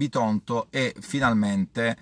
Bitonto e finalmente,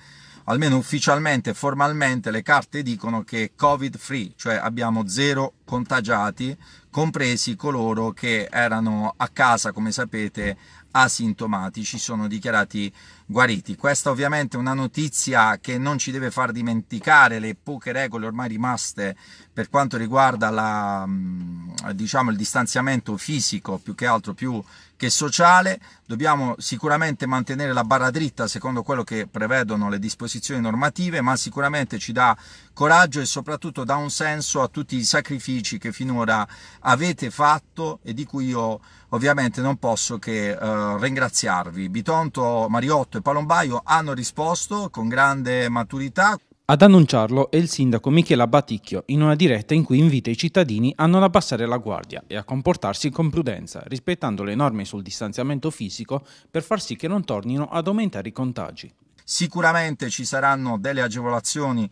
almeno ufficialmente e formalmente, le carte dicono che è covid free, cioè abbiamo zero contagiati, compresi coloro che erano a casa, come sapete, asintomatici, sono dichiarati guariti. Questa ovviamente è una notizia che non ci deve far dimenticare le poche regole ormai rimaste per quanto riguarda la, mm, diciamo, il distanziamento fisico, più che altro più che sociale. Dobbiamo sicuramente mantenere la barra dritta secondo quello che prevedono le disposizioni normative, ma sicuramente ci dà coraggio e soprattutto dà un senso a tutti i sacrifici sacrifici che finora avete fatto e di cui io ovviamente non posso che eh, ringraziarvi. Bitonto, Mariotto e Palombaio hanno risposto con grande maturità. Ad annunciarlo è il sindaco Michela Baticchio in una diretta in cui invita i cittadini a non abbassare la guardia e a comportarsi con prudenza, rispettando le norme sul distanziamento fisico per far sì che non tornino ad aumentare i contagi. Sicuramente ci saranno delle agevolazioni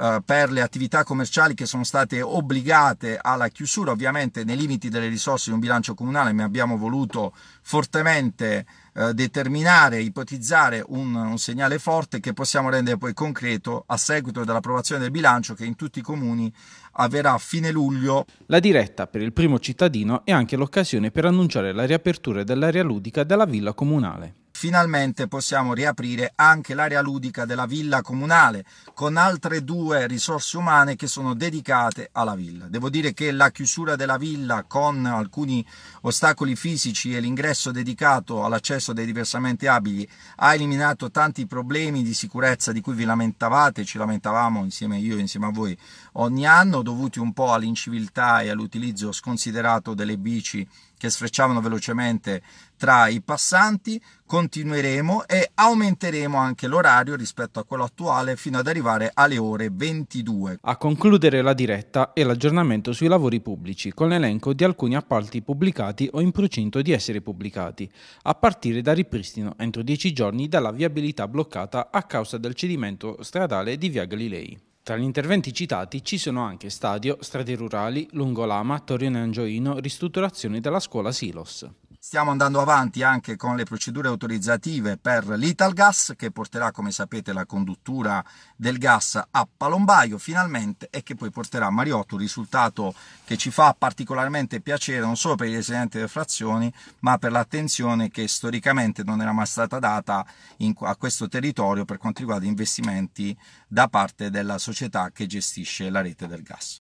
eh, per le attività commerciali che sono state obbligate alla chiusura, ovviamente nei limiti delle risorse di un bilancio comunale, ma abbiamo voluto fortemente eh, determinare, ipotizzare un, un segnale forte che possiamo rendere poi concreto a seguito dell'approvazione del bilancio che in tutti i comuni avverrà a fine luglio. La diretta per il primo cittadino è anche l'occasione per annunciare la riapertura dell'area ludica della villa comunale finalmente possiamo riaprire anche l'area ludica della villa comunale con altre due risorse umane che sono dedicate alla villa. Devo dire che la chiusura della villa con alcuni ostacoli fisici e l'ingresso dedicato all'accesso dei diversamente abili ha eliminato tanti problemi di sicurezza di cui vi lamentavate, ci lamentavamo insieme io e insieme a voi ogni anno dovuti un po' all'inciviltà e all'utilizzo sconsiderato delle bici che sfrecciavano velocemente tra i passanti, continueremo e aumenteremo anche l'orario rispetto a quello attuale fino ad arrivare alle ore 22. A concludere la diretta è l'aggiornamento sui lavori pubblici con l'elenco di alcuni appalti pubblicati o in procinto di essere pubblicati, a partire da ripristino entro 10 giorni dalla viabilità bloccata a causa del cedimento stradale di Via Galilei. Tra gli interventi citati ci sono anche stadio, strade rurali, lungolama, Torrione Angioino, ristrutturazione della scuola Silos. Stiamo andando avanti anche con le procedure autorizzative per l'Italgas che porterà come sapete la conduttura del gas a Palombaio finalmente e che poi porterà a Mariotto, un risultato che ci fa particolarmente piacere non solo per i residenti delle frazioni ma per l'attenzione che storicamente non era mai stata data in, a questo territorio per quanto riguarda investimenti da parte della società che gestisce la rete del gas.